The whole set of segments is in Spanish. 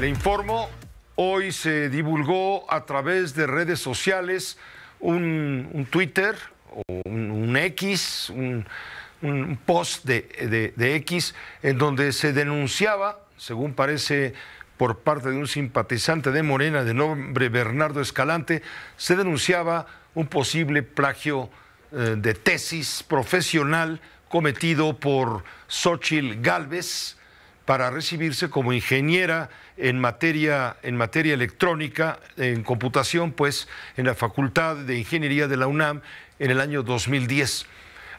Le informo, hoy se divulgó a través de redes sociales un, Twitter o un, X, un, post de, X, en donde se denunciaba, según parece por parte de un simpatizante de Morena de nombre Bernardo Escalante, se denunciaba un posible plagio eh, de tesis profesional cometido por Xochil Galvez, para recibirse como ingeniera en materia, en materia electrónica, en computación, pues en la Facultad de Ingeniería de la UNAM en el año 2010.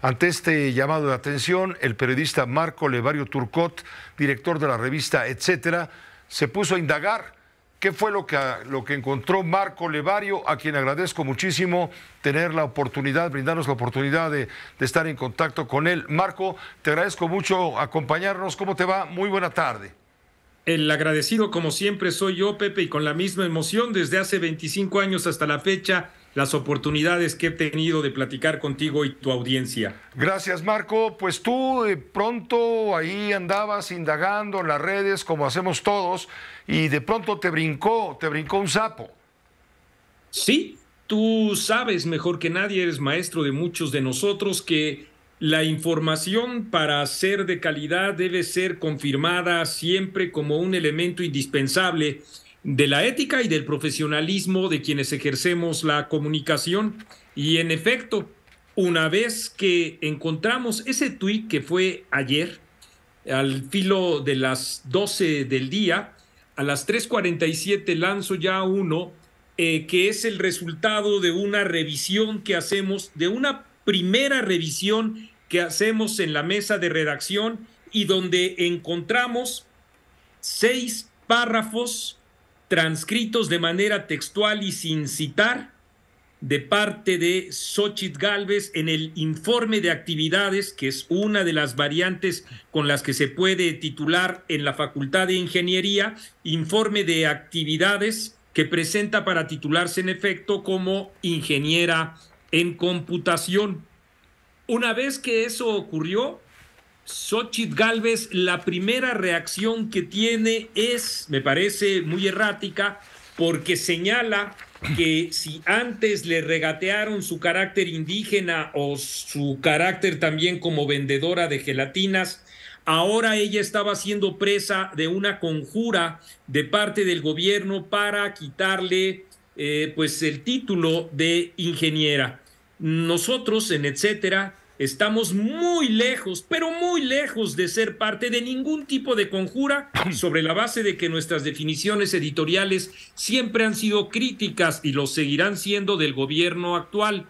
Ante este llamado de atención, el periodista Marco Levario Turcot, director de la revista Etcétera, se puso a indagar ¿Qué fue lo que, ah, lo que encontró Marco Levario, a quien agradezco muchísimo tener la oportunidad, brindarnos la oportunidad de, de estar en contacto con él? Marco, te agradezco mucho acompañarnos. ¿Cómo te va? Muy buena tarde. El agradecido, como siempre, soy yo, Pepe, y con la misma emoción desde hace 25 años hasta la fecha las oportunidades que he tenido de platicar contigo y tu audiencia. Gracias, Marco. Pues tú de eh, pronto ahí andabas indagando en las redes, como hacemos todos, y de pronto te brincó, te brincó un sapo. Sí, tú sabes mejor que nadie, eres maestro de muchos de nosotros, que la información para ser de calidad debe ser confirmada siempre como un elemento indispensable de la ética y del profesionalismo de quienes ejercemos la comunicación. Y en efecto, una vez que encontramos ese tuit que fue ayer, al filo de las 12 del día, a las 3.47 lanzo ya uno, eh, que es el resultado de una revisión que hacemos, de una primera revisión que hacemos en la mesa de redacción y donde encontramos seis párrafos transcritos de manera textual y sin citar de parte de Xochitl Galvez en el informe de actividades, que es una de las variantes con las que se puede titular en la Facultad de Ingeniería, informe de actividades que presenta para titularse en efecto como ingeniera en computación. Una vez que eso ocurrió, Xochitl Galvez, la primera reacción que tiene es, me parece muy errática, porque señala que si antes le regatearon su carácter indígena o su carácter también como vendedora de gelatinas, ahora ella estaba siendo presa de una conjura de parte del gobierno para quitarle eh, pues el título de ingeniera. Nosotros en etcétera Estamos muy lejos, pero muy lejos de ser parte de ningún tipo de conjura sobre la base de que nuestras definiciones editoriales siempre han sido críticas y lo seguirán siendo del gobierno actual.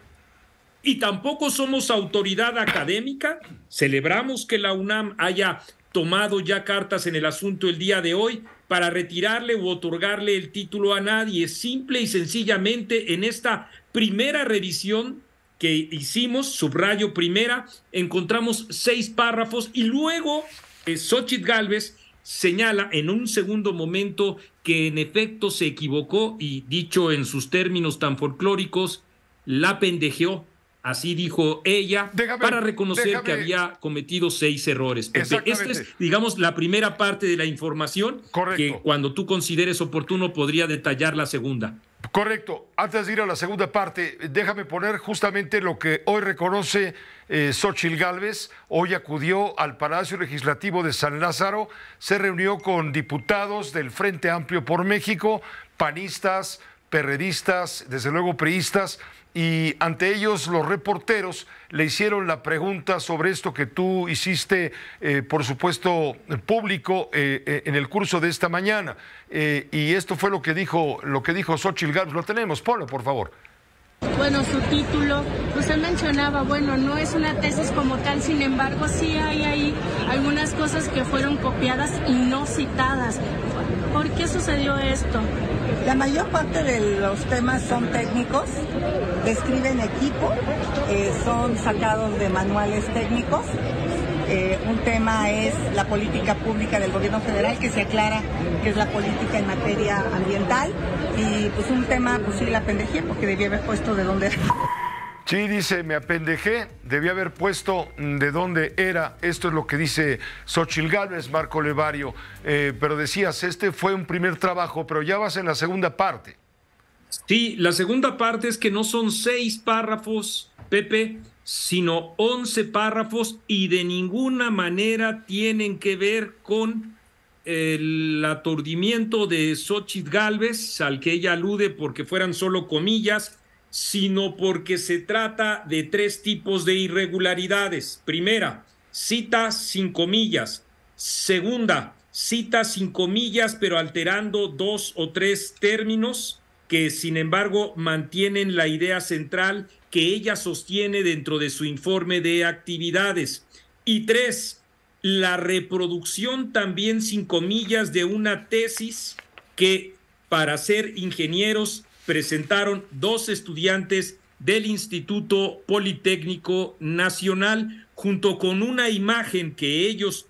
Y tampoco somos autoridad académica. Celebramos que la UNAM haya tomado ya cartas en el asunto el día de hoy para retirarle u otorgarle el título a nadie. Simple y sencillamente en esta primera revisión que hicimos, subrayo primera, encontramos seis párrafos y luego eh, Xochitl Galvez señala en un segundo momento que en efecto se equivocó y dicho en sus términos tan folclóricos, la pendejeó. Así dijo ella para reconocer que había cometido seis errores. Esta es, digamos, la primera parte de la información que cuando tú consideres oportuno podría detallar la segunda. Correcto. Antes de ir a la segunda parte, déjame poner justamente lo que hoy reconoce eh, Gálvez. Hoy acudió al Palacio Legislativo de San Lázaro, se reunió con diputados del Frente Amplio por México, panistas, perredistas, desde luego priistas y ante ellos los reporteros le hicieron la pregunta sobre esto que tú hiciste, eh, por supuesto, público eh, eh, en el curso de esta mañana. y esto fue lo que dijo, lo que dijo Xochitl Lo tenemos, Polo, por favor. Bueno, su título, usted pues mencionaba, bueno, no es una tesis como tal, sin embargo, sí hay ahí algunas cosas que fueron copiadas y no citadas. ¿Por qué sucedió esto? La mayor parte de los temas son técnicos, describen equipo, eh, son sacados de manuales técnicos. Eh, un tema es la política pública del gobierno federal que se aclara que es la política en materia ambiental y pues un tema pues sí la pendejía porque debía haber puesto de dónde Sí, dice, me apendejé, debía haber puesto mm, de dónde era. Esto es lo que dice Xochitl Gálvez, Marco Levario. Eh, pero decías, este fue un primer trabajo, pero ya vas en la segunda parte. Sí, la segunda parte es que no son seis párrafos, Pepe, sino once párrafos y de ninguna manera tienen que ver con el aturdimiento de Xochitl Galvez, al que ella alude porque fueran solo comillas sino porque se trata de tres tipos de irregularidades. Primera, cita sin comillas. Segunda, cita sin comillas, pero alterando dos o tres términos que, sin embargo, mantienen la idea central que ella sostiene dentro de su informe de actividades. Y tres, la reproducción también sin comillas de una tesis que, para ser ingenieros, presentaron dos estudiantes del Instituto Politécnico Nacional junto con una imagen que ellos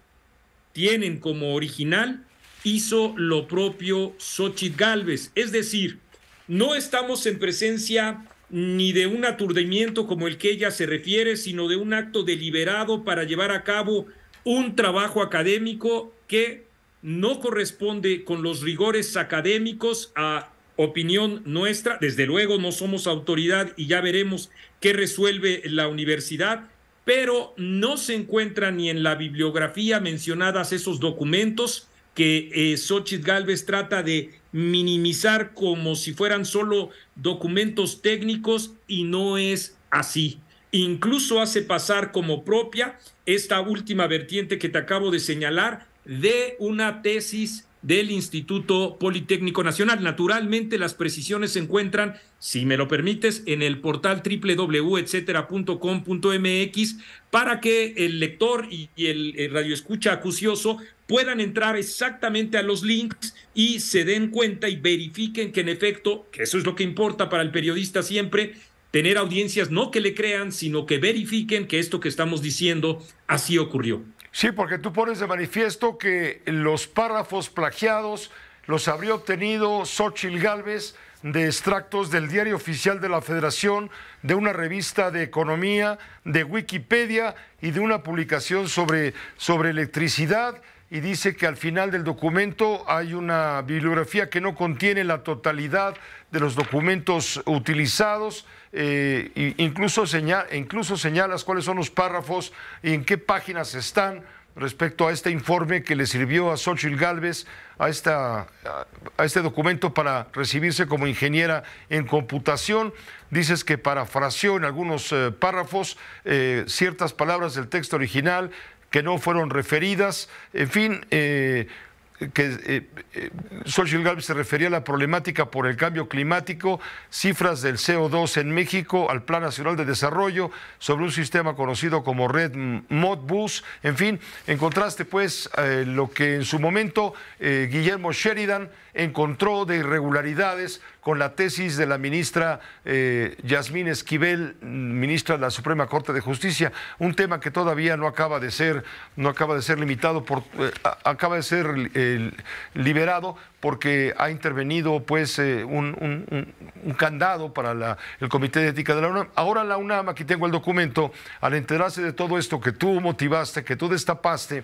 tienen como original, hizo lo propio Xochitl Galvez. Es decir, no estamos en presencia ni de un aturdimiento como el que ella se refiere, sino de un acto deliberado para llevar a cabo un trabajo académico que no corresponde con los rigores académicos a opinión nuestra. Desde luego no somos autoridad y ya veremos qué resuelve la universidad, pero no se encuentran ni en la bibliografía mencionadas esos documentos que eh, Xochitl Galvez trata de minimizar como si fueran solo documentos técnicos y no es así. Incluso hace pasar como propia esta última vertiente que te acabo de señalar de una tesis del Instituto Politécnico Nacional. Naturalmente, las precisiones se encuentran, si me lo permites, en el portal www.etc.com.mx para que el lector y el, el radioescucha acucioso puedan entrar exactamente a los links y se den cuenta y verifiquen que en efecto, que eso es lo que importa para el periodista siempre, tener audiencias no que le crean, sino que verifiquen que esto que estamos diciendo así ocurrió. Sí, porque tú pones de manifiesto que los párrafos plagiados los habría obtenido Xochil Gálvez de extractos del diario oficial de la Federación, de una revista de economía, de Wikipedia y de una publicación sobre, sobre electricidad y dice que al final del documento hay una bibliografía que no contiene la totalidad de los documentos utilizados, eh, incluso, señala, incluso señalas cuáles son los párrafos y en qué páginas están respecto a este informe que le sirvió a Xochitl Galvez, a, esta, a este documento para recibirse como ingeniera en computación. Dices que parafraseó en algunos eh, párrafos eh, ciertas palabras del texto original, que no fueron referidas. En fin, eh, que eh, eh, se refería a la problemática por el cambio climático, cifras del CO2 en México, al Plan Nacional de Desarrollo, sobre un sistema conocido como Red Modbus, en fin, en contraste pues lo que en su momento Guillermo Sheridan encontró de irregularidades con la tesis de la ministra eh, Yasmín Esquivel, ministra de la Suprema Corte de Justicia, un tema que todavía no acaba de ser, no acaba de ser limitado, por, eh, acaba de ser eh, liberado porque ha intervenido pues un, candado para el Comité de Ética de la UNAM. Ahora la UNAM, aquí tengo el documento, al enterarse de todo esto que tú motivaste, que tú destapaste,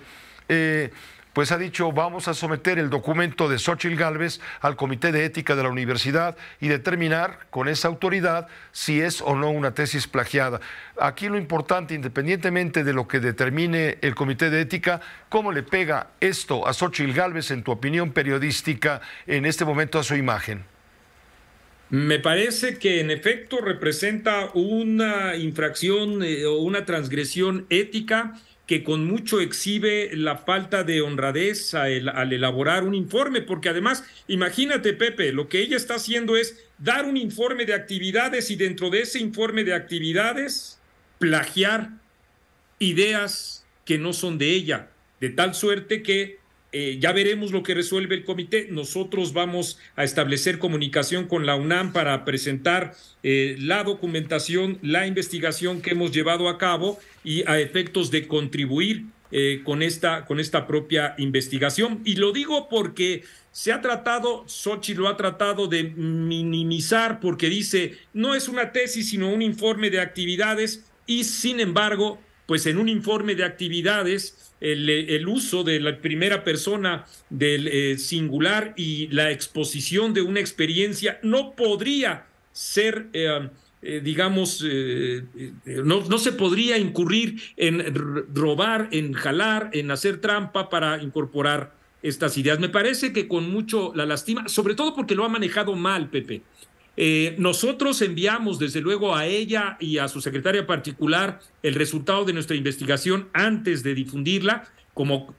pues ha dicho vamos a someter el documento de Xochitl Gálvez al Comité de Ética de la Universidad y determinar con esa autoridad si es o no una tesis plagiada. Aquí lo importante, independientemente de lo que determine el Comité de Ética, ¿cómo le pega esto a Xochitl Gálvez en tu opinión periodística en este momento a su imagen? Me parece que en efecto representa una infracción eh, o una transgresión ética que con mucho exhibe la falta de honradez al elaborar un informe, porque además, imagínate, Pepe, lo que ella está haciendo es dar un informe de actividades y dentro de ese informe de actividades plagiar ideas que no son de ella, de tal suerte que eh, ya veremos lo que resuelve el comité. Nosotros vamos a establecer comunicación con la UNAM para presentar eh, la documentación, la investigación que hemos llevado a cabo y a efectos de contribuir eh, con, esta, con esta propia investigación. Y lo digo porque se ha tratado, Sochi lo ha tratado de minimizar porque dice, no es una tesis, sino un informe de actividades y sin embargo pues en un informe de actividades, el, uso de la primera persona del eh, singular y la exposición de una experiencia no podría ser... Eh, eh, digamos, no, no, se podría incurrir en robar, en jalar, en hacer trampa para incorporar estas ideas. Me parece que con mucho la lastima, sobre todo porque lo ha manejado mal, Pepe. Eh, nosotros enviamos, desde luego, a ella y a su secretaria particular el resultado de nuestra investigación antes de difundirla, como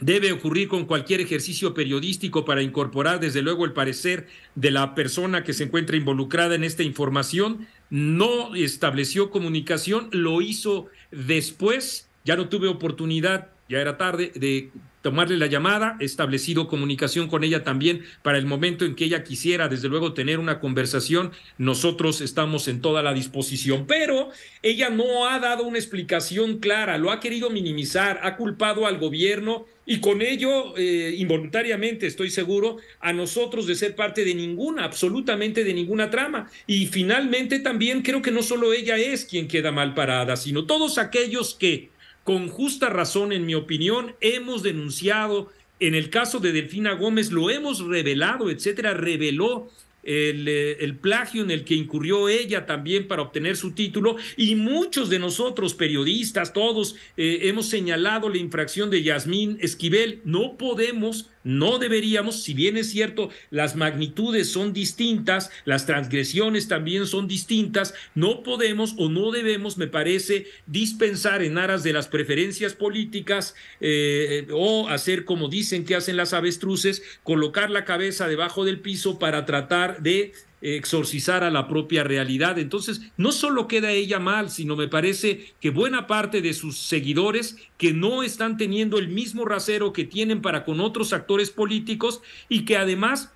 debe ocurrir con cualquier ejercicio periodístico para incorporar, desde luego, el parecer de la persona que se encuentra involucrada en esta información. No estableció comunicación, lo hizo después, ya no tuve oportunidad ya era tarde, de tomarle la llamada, establecido comunicación con ella también para el momento en que ella quisiera, desde luego, tener una conversación. Nosotros estamos en toda la disposición, pero ella no ha dado una explicación clara, lo ha querido minimizar, ha culpado al gobierno y con ello, eh, involuntariamente, estoy seguro, a nosotros de ser parte de ninguna, absolutamente de ninguna trama. Y finalmente también creo que no solo ella es quien queda mal parada, sino todos aquellos que con justa razón, en mi opinión, hemos denunciado, en el caso de Delfina Gómez, lo hemos revelado, etcétera, reveló el, eh, plagio en el que incurrió ella también para obtener su título y muchos de nosotros, periodistas, todos, eh, hemos señalado la infracción de Yasmín Esquivel. No podemos no deberíamos, si bien es cierto, las magnitudes son distintas, las transgresiones también son distintas, no podemos o no debemos, me parece, dispensar en aras de las preferencias políticas eh, o hacer como dicen que hacen las avestruces, colocar la cabeza debajo del piso para tratar de exorcizar a la propia realidad. Entonces, no solo queda ella mal, sino me parece que buena parte de sus seguidores que no están teniendo el mismo rasero que tienen para con otros actores políticos y que además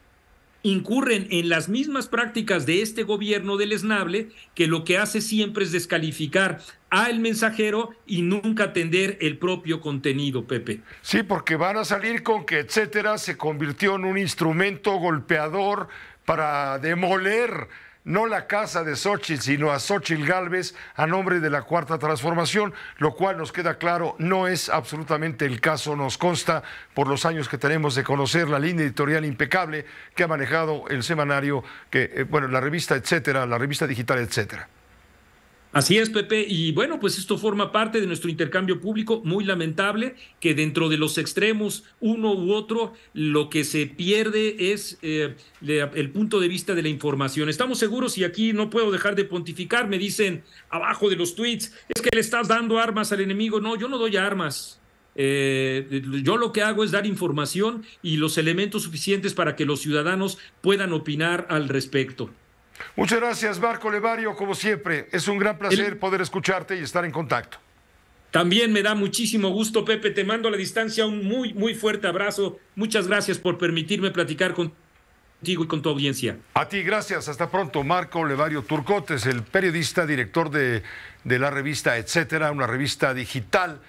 incurren en las mismas prácticas de este gobierno del esnable, que lo que hace siempre es descalificar al mensajero y nunca atender el propio contenido, Pepe. Sí, porque van a salir con que etcétera se convirtió en un instrumento golpeador para demoler no la casa de Xochitl, sino a Xochitl Galvez a nombre de la Cuarta Transformación, lo cual nos queda claro, no es absolutamente el caso, nos consta por los años que tenemos de conocer la línea editorial impecable que ha manejado el semanario, que, eh, bueno, la revista, etcétera, la revista digital, etcétera. Así es, Pepe. Y bueno, pues esto forma parte de nuestro intercambio público. Muy lamentable que dentro de los extremos, uno u otro, lo que se pierde es eh, el punto de vista de la información. Estamos seguros, y aquí no puedo dejar de pontificar, me dicen abajo de los tweets, es que le estás dando armas al enemigo. No, yo no doy armas. Eh, yo lo que hago es dar información y los elementos suficientes para que los ciudadanos puedan opinar al respecto. Muchas gracias, Marco Levario, como siempre. Es un gran placer poder escucharte y estar en contacto. También me da muchísimo gusto, Pepe. Te mando a la distancia un muy, muy fuerte abrazo. Muchas gracias por permitirme platicar contigo y con tu audiencia. A ti, gracias. Hasta pronto. Marco Levario Turcotes, el periodista, director de la revista Etcétera, una revista digital